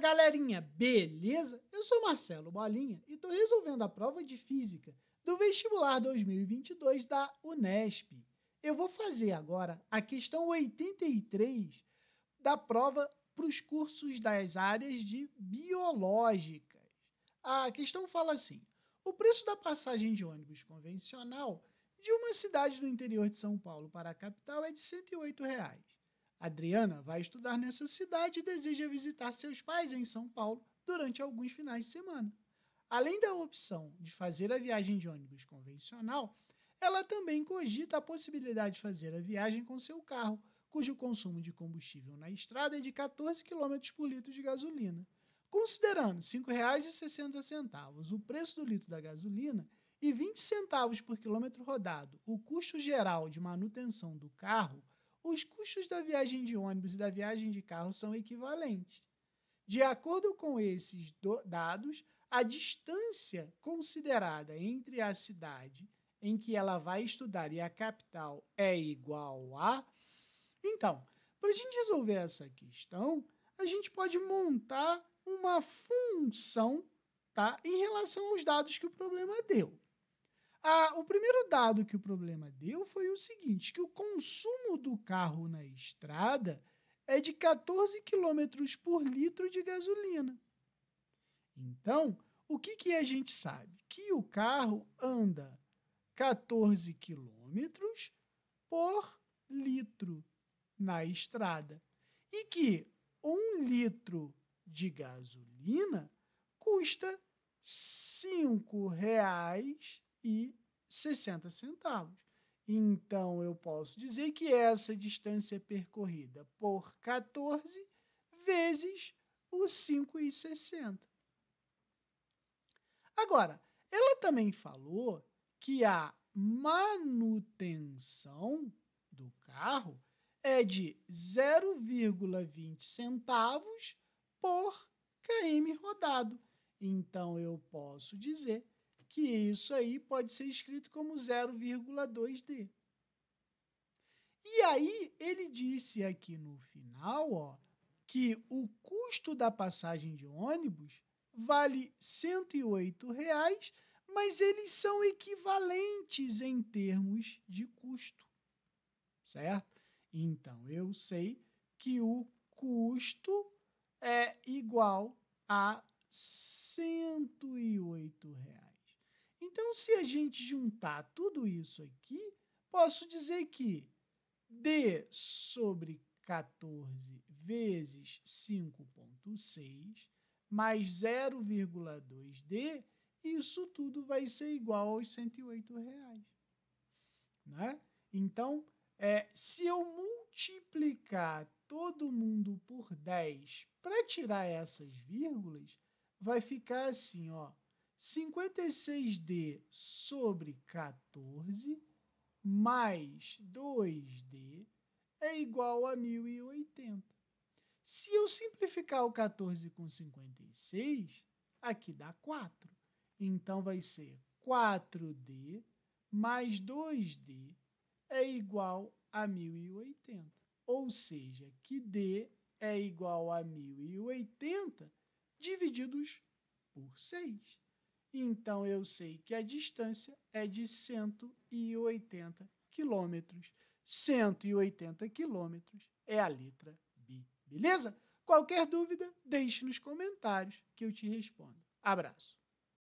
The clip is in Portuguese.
galerinha, beleza? Eu sou Marcelo Bolinha e estou resolvendo a prova de Física do vestibular 2022 da Unesp. Eu vou fazer agora a questão 83 da prova para os cursos das áreas de biológicas. A questão fala assim: o preço da passagem de ônibus convencional de uma cidade do interior de São Paulo para a capital é de R$ 108. Reais. Adriana vai estudar nessa cidade e deseja visitar seus pais em São Paulo durante alguns finais de semana. Além da opção de fazer a viagem de ônibus convencional, ela também cogita a possibilidade de fazer a viagem com seu carro, cujo consumo de combustível na estrada é de 14 km por litro de gasolina. Considerando R$ 5,60 o preço do litro da gasolina e 20 centavos por quilômetro rodado, o custo geral de manutenção do carro, os custos da viagem de ônibus e da viagem de carro são equivalentes. De acordo com esses dados, a distância considerada entre a cidade em que ela vai estudar e a capital é igual a. Então, para a gente resolver essa questão, a gente pode montar uma função tá, em relação aos dados que o problema deu. Ah, o primeiro dado que o problema deu foi o seguinte: que o consumo do carro na estrada é de 14 km por litro de gasolina. Então, o que, que a gente sabe? Que o carro anda 14 quilômetros por litro na estrada. E que um litro de gasolina custa R$ reais e 60 centavos. Então eu posso dizer que essa distância é percorrida por 14 vezes os 5,60. Agora, ela também falou que a manutenção do carro é de 0,20 centavos por km rodado. Então eu posso dizer que isso aí pode ser escrito como 0,2D. E aí ele disse aqui no final, ó, que o custo da passagem de ônibus vale R$ reais, mas eles são equivalentes em termos de custo. Certo? Então eu sei que o custo é igual a R$ reais. Então, se a gente juntar tudo isso aqui, posso dizer que D sobre 14 vezes 5,6 mais 0,2D, isso tudo vai ser igual aos 108 reais. Né? Então, é, se eu multiplicar todo mundo por 10 para tirar essas vírgulas, vai ficar assim, ó. 56D sobre 14 mais 2D é igual a 1080. Se eu simplificar o 14 com 56, aqui dá 4. Então vai ser 4D mais 2D é igual a 1080. Ou seja, que D é igual a 1080 divididos por 6. Então eu sei que a distância é de 180 quilômetros. 180 quilômetros é a letra B. Beleza? Qualquer dúvida, deixe nos comentários que eu te respondo. Abraço.